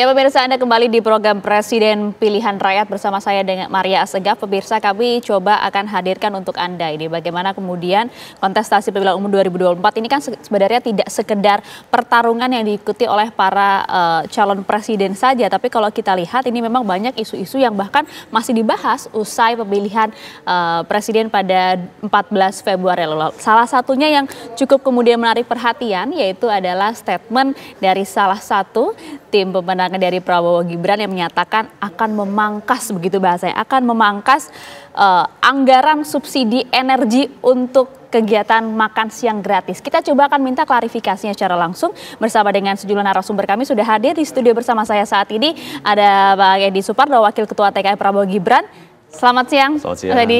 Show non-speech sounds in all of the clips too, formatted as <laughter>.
Ya pemirsa Anda kembali di program Presiden Pilihan Rakyat bersama saya dengan Maria Asegaf. Pemirsa kami coba akan hadirkan untuk Anda ini bagaimana kemudian kontestasi pemilihan umum 2024 ini kan sebenarnya tidak sekedar pertarungan yang diikuti oleh para uh, calon presiden saja. Tapi kalau kita lihat ini memang banyak isu-isu yang bahkan masih dibahas usai pemilihan uh, presiden pada 14 Februari lalu. Salah satunya yang cukup kemudian menarik perhatian yaitu adalah statement dari salah satu tim pemenang dari Prabowo Gibran yang menyatakan akan memangkas begitu bahasanya akan memangkas uh, anggaran subsidi energi untuk kegiatan makan siang gratis. Kita coba akan minta klarifikasinya secara langsung bersama dengan sejumlah narasumber kami sudah hadir di studio bersama saya saat ini ada Bang Edi Supardo Wakil Ketua TKI Prabowo Gibran. Selamat siang, Selamat siang.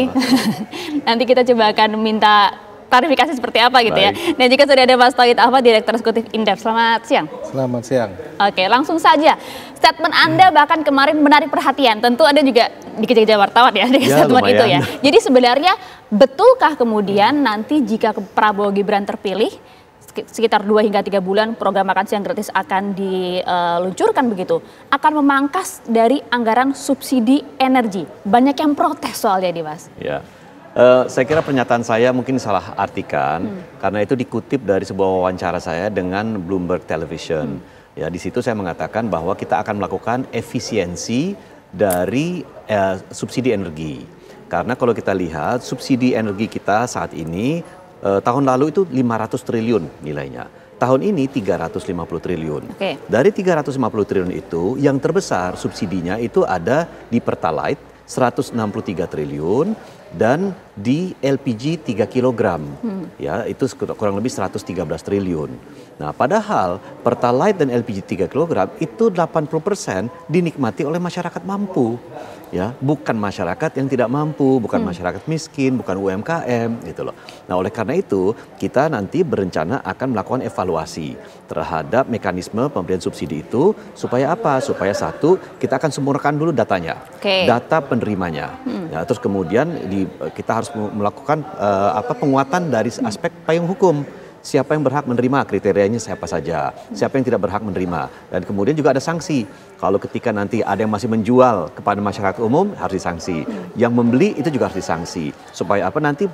<laughs> Nanti kita coba akan minta klarifikasi seperti apa gitu ya. Baik. ya. Dan jika sudah ada Mas Tauhid Ahmad, Direktur Eksekutif Indef. Selamat siang. Selamat siang. Oke, langsung saja. Statement Anda hmm. bahkan kemarin menarik perhatian. Tentu Anda juga dikejar-kejar wartawan ya <laughs> dengan ya, statement lumayan. itu ya. Jadi sebenarnya betulkah kemudian nanti jika Prabowo Gibran terpilih, sekitar 2 hingga 3 bulan program makan siang gratis akan diluncurkan eh, begitu akan memangkas dari anggaran subsidi energi. Banyak yang protes soalnya di Mas. Ya. Uh, saya kira pernyataan saya mungkin salah artikan hmm. karena itu dikutip dari sebuah wawancara saya dengan Bloomberg Television. Hmm. Ya di situ saya mengatakan bahwa kita akan melakukan efisiensi dari eh, subsidi energi. Karena kalau kita lihat subsidi energi kita saat ini eh, tahun lalu itu 500 triliun nilainya. Tahun ini 350 triliun. Okay. Dari 350 triliun itu yang terbesar subsidinya itu ada di Pertalite 163 triliun, dan di LPG 3 kg. Hmm. Ya, itu kurang lebih 113 triliun. Nah, padahal Pertalite dan LPG 3 kg itu 80% dinikmati oleh masyarakat mampu. Ya, bukan masyarakat yang tidak mampu, bukan hmm. masyarakat miskin, bukan UMKM gitu loh. Nah, oleh karena itu, kita nanti berencana akan melakukan evaluasi terhadap mekanisme pemberian subsidi itu supaya apa? Supaya satu, kita akan sempurnakan dulu datanya. Okay. Data penerimanya. Hmm. Ya, terus kemudian di, kita harus melakukan uh, apa penguatan dari aspek payung hukum siapa yang berhak menerima kriterianya siapa saja siapa yang tidak berhak menerima dan kemudian juga ada sanksi kalau ketika nanti ada yang masih menjual kepada masyarakat umum harus disanksi yang membeli itu juga harus disanksi supaya apa nanti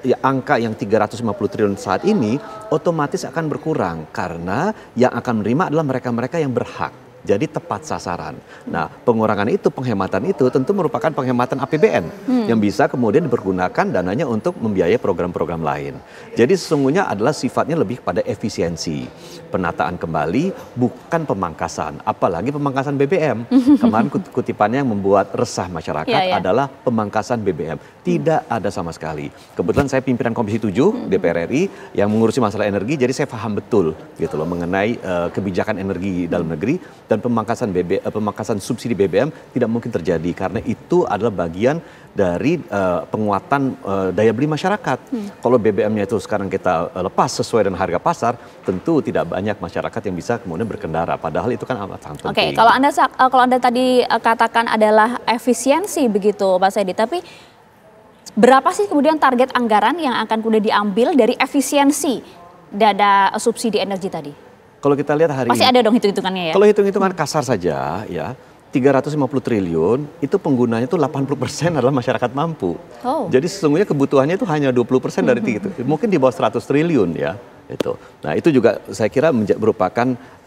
ya, angka yang 350 triliun saat ini otomatis akan berkurang karena yang akan menerima adalah mereka-mereka yang berhak jadi tepat sasaran. Nah, pengurangan itu, penghematan itu tentu merupakan penghematan APBN hmm. yang bisa kemudian dipergunakan dananya untuk membiayai program-program lain. Jadi sesungguhnya adalah sifatnya lebih pada efisiensi, penataan kembali bukan pemangkasan, apalagi pemangkasan BBM. <laughs> Kemarin kutipannya yang membuat resah masyarakat ya, ya. adalah pemangkasan BBM. Tidak hmm. ada sama sekali. Kebetulan saya pimpinan Komisi 7 hmm. DPR RI yang mengurusi masalah energi, jadi saya paham betul gitu loh mengenai uh, kebijakan energi dalam negeri dan pemangkasan BB, eh, pemangkasan subsidi BBM tidak mungkin terjadi karena itu adalah bagian dari uh, penguatan uh, daya beli masyarakat. Hmm. Kalau BBM-nya itu sekarang kita uh, lepas sesuai dengan harga pasar, tentu tidak banyak masyarakat yang bisa kemudian berkendara. Padahal itu kan amat sangat penting. Oke, okay, kalau anda uh, kalau anda tadi uh, katakan adalah efisiensi begitu, Pak Saidi, tapi berapa sih kemudian target anggaran yang akan kemudian diambil dari efisiensi dada subsidi energi tadi? Kalau kita lihat hari masih ada dong hitung-hitungannya ya. Kalau hitung-hitungan kasar saja ya, 350 triliun itu penggunanya itu 80% adalah masyarakat mampu. Oh. Jadi sesungguhnya kebutuhannya itu hanya 20% dari mm-hmm. itu. Mungkin di bawah 100 triliun ya itu. Nah, itu juga saya kira merupakan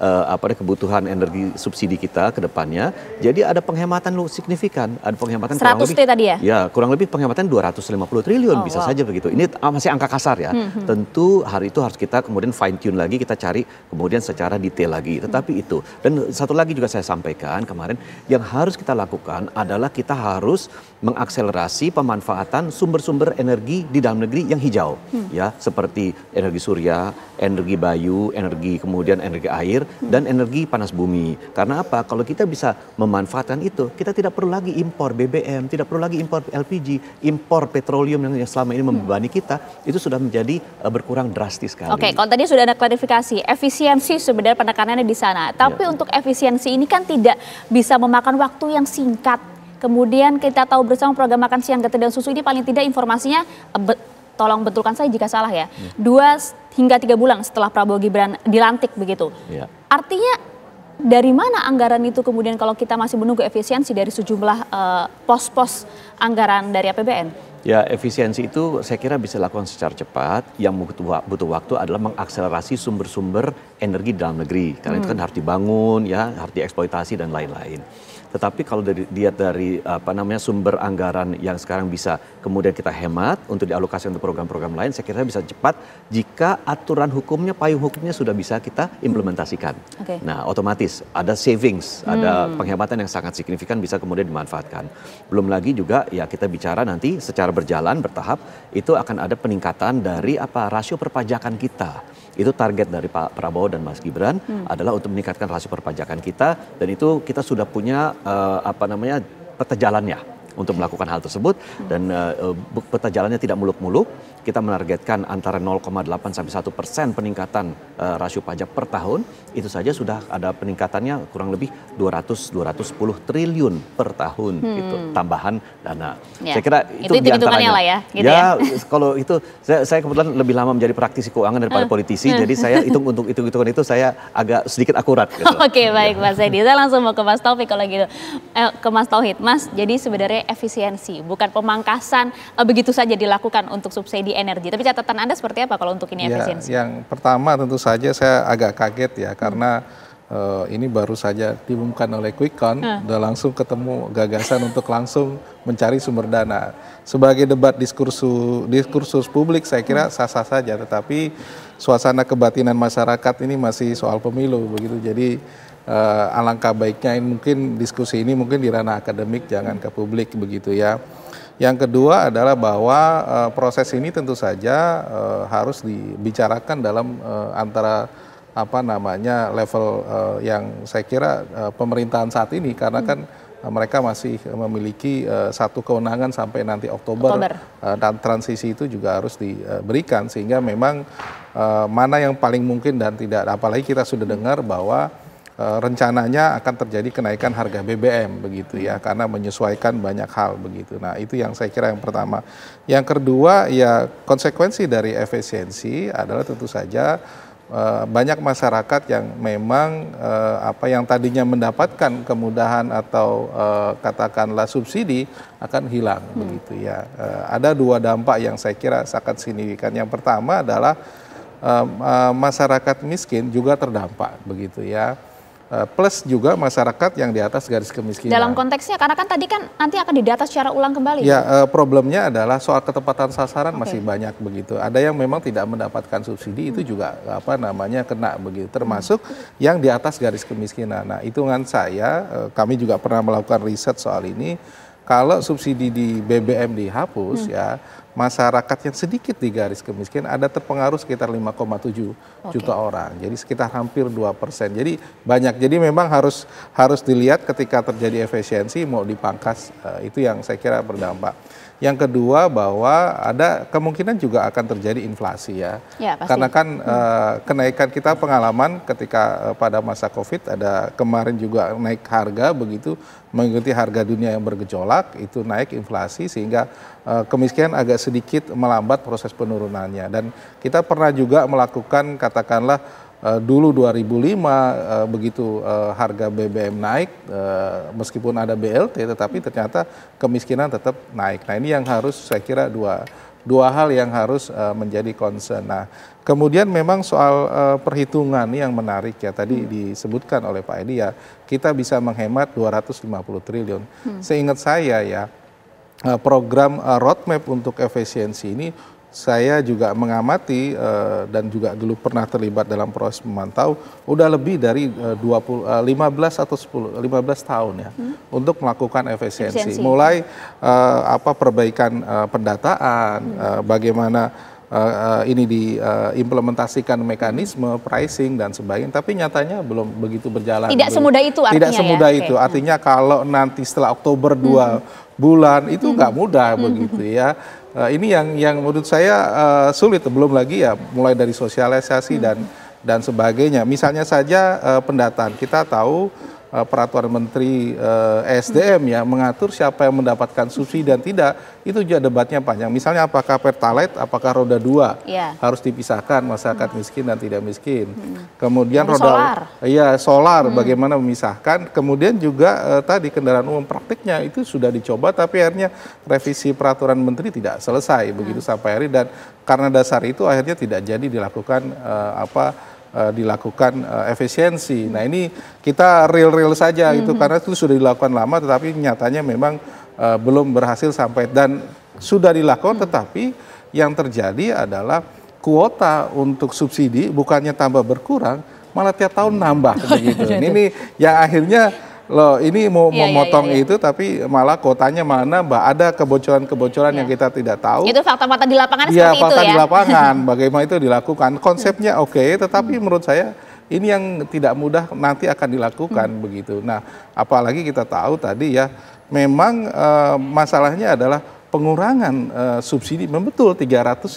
uh, apa kebutuhan energi subsidi kita ke depannya. Jadi ada penghematan lo signifikan, ada penghematan 100 kurang lebih. tadi ya? Ya, kurang lebih penghematan 250 triliun oh, bisa wow. saja begitu. Ini masih angka kasar ya. Hmm, hmm. Tentu hari itu harus kita kemudian fine tune lagi, kita cari kemudian secara detail lagi. Tetapi hmm. itu. Dan satu lagi juga saya sampaikan kemarin yang harus kita lakukan adalah kita harus mengakselerasi pemanfaatan sumber-sumber energi di dalam negeri yang hijau. Hmm. Ya, seperti energi surya, energi bayu, energi kemudian energi air dan energi panas bumi. Karena apa? Kalau kita bisa memanfaatkan itu, kita tidak perlu lagi impor BBM, tidak perlu lagi impor LPG, impor petroleum yang selama ini hmm. membebani kita, itu sudah menjadi eh, berkurang drastis sekali. Oke, okay, kalau tadi sudah ada klarifikasi, efisiensi sebenarnya penekanannya di sana. Tapi ya. untuk efisiensi ini kan tidak bisa memakan waktu yang singkat. Kemudian kita tahu bersama program makan siang getah dan susu ini paling tidak informasinya eh, tolong betulkan saya jika salah ya. Hmm. Dua hingga tiga bulan setelah Prabowo Gibran dilantik begitu. Ya. Artinya dari mana anggaran itu kemudian kalau kita masih menunggu efisiensi dari sejumlah eh, pos-pos uh, anggaran dari APBN? Ya efisiensi itu saya kira bisa dilakukan secara cepat. Yang butuh, butuh waktu adalah mengakselerasi sumber-sumber energi dalam negeri. Karena hmm. itu kan harus dibangun, ya harus dieksploitasi dan lain-lain. Tetapi kalau dari lihat dari apa namanya sumber anggaran yang sekarang bisa kemudian kita hemat untuk dialokasikan untuk program-program lain, saya kira bisa cepat jika aturan hukumnya payung hukumnya sudah bisa kita implementasikan. Okay. Nah, otomatis ada savings, hmm. ada penghematan yang sangat signifikan bisa kemudian dimanfaatkan. Belum lagi juga ya kita bicara nanti secara berjalan bertahap itu akan ada peningkatan dari apa rasio perpajakan kita itu target dari Pak Prabowo dan Mas Gibran hmm. adalah untuk meningkatkan rasio perpajakan kita dan itu kita sudah punya uh, apa namanya peta jalannya untuk melakukan hal tersebut dan uh, peta jalannya tidak muluk-muluk. Kita menargetkan antara 0,8 sampai 1 persen peningkatan uh, rasio pajak per tahun. Itu saja sudah ada peningkatannya kurang lebih 200-210 triliun per tahun hmm. itu tambahan dana. Ya. Saya kira itu, itu diantaranya. lah ya. Gitu ya, ya. <laughs> kalau itu saya, saya kebetulan lebih lama menjadi praktisi keuangan daripada politisi, jadi saya hitung untuk hitung hitungan itu saya agak sedikit akurat. Gitu. <laughs> Oke okay, baik ya. Mas Edi, saya langsung mau ke Mas Taufik kalau gitu. Eh, ke Mas Tauhid, Mas. Jadi sebenarnya efisiensi, bukan pemangkasan eh, begitu saja dilakukan untuk subsidi energi. Tapi catatan Anda seperti apa kalau untuk ini ya, efisiensi? Yang pertama tentu saja saya agak kaget ya hmm. karena uh, ini baru saja diumumkan oleh Quick Count, hmm. udah langsung ketemu gagasan untuk langsung mencari sumber dana. Sebagai debat diskursus diskursus publik saya kira hmm. sah-sah saja, tetapi suasana kebatinan masyarakat ini masih soal pemilu begitu. Jadi uh, alangkah baiknya ini mungkin diskusi ini mungkin di ranah akademik jangan ke publik begitu ya. Yang kedua adalah bahwa uh, proses ini tentu saja uh, harus dibicarakan dalam uh, antara apa namanya level uh, yang saya kira uh, pemerintahan saat ini karena hmm. kan mereka masih memiliki uh, satu kewenangan sampai nanti Oktober, Oktober. Uh, dan transisi itu juga harus diberikan sehingga memang uh, mana yang paling mungkin dan tidak apalagi kita sudah dengar bahwa Eh, rencananya akan terjadi kenaikan harga BBM begitu ya karena menyesuaikan banyak hal begitu. Nah, itu yang saya kira yang pertama. Yang kedua ya konsekuensi dari efisiensi adalah tentu saja eh, banyak masyarakat yang memang eh, apa yang tadinya mendapatkan kemudahan atau katakanlah subsidi akan hilang hmm. begitu ya. Ada dua dampak yang saya kira sangat signifikan. Yang pertama adalah masyarakat miskin juga terdampak begitu ya Eh, plus juga masyarakat yang di atas garis kemiskinan. Dalam konteksnya, karena kan tadi kan nanti akan didata secara ulang kembali. Ya, eh, problemnya adalah soal ketepatan sasaran okay. masih banyak begitu. Ada yang memang tidak mendapatkan subsidi hmm. itu juga apa namanya kena begitu, hmm. termasuk hmm. yang di atas garis kemiskinan. Nah, hitungan saya, eh, kami juga pernah melakukan riset soal ini kalau subsidi di BBM dihapus hmm. ya masyarakat yang sedikit di garis kemiskinan ada terpengaruh sekitar 5,7 okay. juta orang. Jadi sekitar hampir 2%. Jadi banyak. Jadi memang harus harus dilihat ketika terjadi efisiensi mau dipangkas eh, itu yang saya kira berdampak. Yang kedua bahwa ada kemungkinan juga akan terjadi inflasi ya. ya pasti. Karena kan hmm. e, kenaikan kita pengalaman ketika e, pada masa Covid ada kemarin juga naik harga begitu mengikuti harga dunia yang bergejolak itu naik inflasi sehingga e, kemiskinan agak sedikit melambat proses penurunannya dan kita pernah juga melakukan katakanlah Eh, dulu 2005 uh, eh, begitu uh, harga BBM naik uh, meskipun ada BLT tetapi ternyata kemiskinan tetap naik. Nah, ini yang harus saya kira dua dua hal yang harus uh, menjadi concern. Nah, kemudian memang soal uh, perhitungan yang menarik ya tadi hmm. disebutkan oleh Pak Edi ya, kita bisa menghemat 250 triliun. Hmm. Seingat saya ya, program roadmap untuk efisiensi ini saya juga mengamati uh, dan juga dulu pernah terlibat dalam proses memantau udah lebih dari uh, 20 uh, 15 atau 10 15 tahun ya hmm? untuk melakukan efisiensi. Mulai uh, apa perbaikan uh, pendataan, hmm. uh, bagaimana Eh, eh, ini diimplementasikan uh, mekanisme pricing dan sebagainya, tapi nyatanya belum begitu berjalan. Tidak belum. semudah itu artinya Tidak ya? semudah ya? itu. Okay. Artinya hmm. kalau nanti setelah Oktober dua hmm. bulan itu hmm. nggak hmm. mudah hmm. begitu ya. Uh, ini yang yang menurut saya uh, sulit. Belum lagi ya mulai dari sosialisasi hmm. dan dan sebagainya. Misalnya saja uh, pendataan kita tahu Eh, peraturan menteri eh, Sdm ya mengatur siapa yang mendapatkan subsidi dan tidak itu juga debatnya panjang. Misalnya apakah pertalite, apakah roda dua ya. harus dipisahkan masyarakat hmm. miskin dan tidak miskin. Hmm. Kemudian roda solar, iya solar hmm. bagaimana memisahkan. Kemudian juga eh, tadi kendaraan umum praktiknya itu sudah dicoba tapi akhirnya revisi peraturan menteri tidak selesai begitu hmm. sampai hari dan karena dasar itu akhirnya tidak jadi dilakukan eh, apa Eh, dilakukan uh, efisiensi. Hmm. Nah ini kita real-real saja hmm. itu mhm. karena itu sudah dilakukan lama, tetapi nyatanya memang uh, belum berhasil sampai dan sudah dilakukan, hmm. tetapi yang terjadi adalah kuota untuk subsidi bukannya tambah berkurang, malah tiap tahun mhm. nambah begitu. <laughs> ini, ini yang akhirnya loh ini mau ya, memotong ya, ya, ya. itu tapi malah kotanya mana mbak ada kebocoran-kebocoran ya. yang iya. kita tidak tahu itu fakta-fakta di lapangan ya, seperti fakta itu ya fakta di ya. lapangan <laughs> bagaimana itu dilakukan konsepnya hmm. oke okay, tetapi hmm. menurut saya ini yang tidak mudah nanti akan dilakukan hmm. begitu nah apalagi kita tahu tadi ya memang uh, masalahnya adalah pengurangan uh, subsidi memang betul 350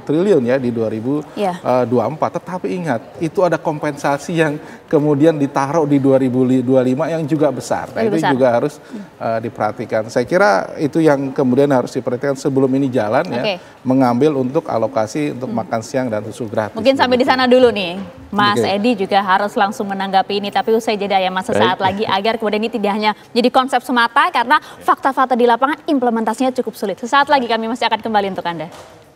triliun ya di 2024 iya. yeah. tetapi ingat itu ada kompensasi yang kemudian ditaruh di 2025 yang juga besar. Nah, itu besar. juga harus uh, diperhatikan. Saya kira itu yang kemudian harus diperhatikan sebelum ini jalan okay. ya mengambil untuk alokasi untuk hmm. makan siang dan susu gratis. Mungkin sampai di sana dulu nih. Mas okay. Edi juga harus langsung menanggapi ini tapi usai jeda ya Mas sesaat lagi agar kemudian ini tidak hanya jadi konsep semata karena fakta-fakta di lapangan implementasinya cukup cukup sulit. Sesaat lagi kami masih akan kembali untuk Anda.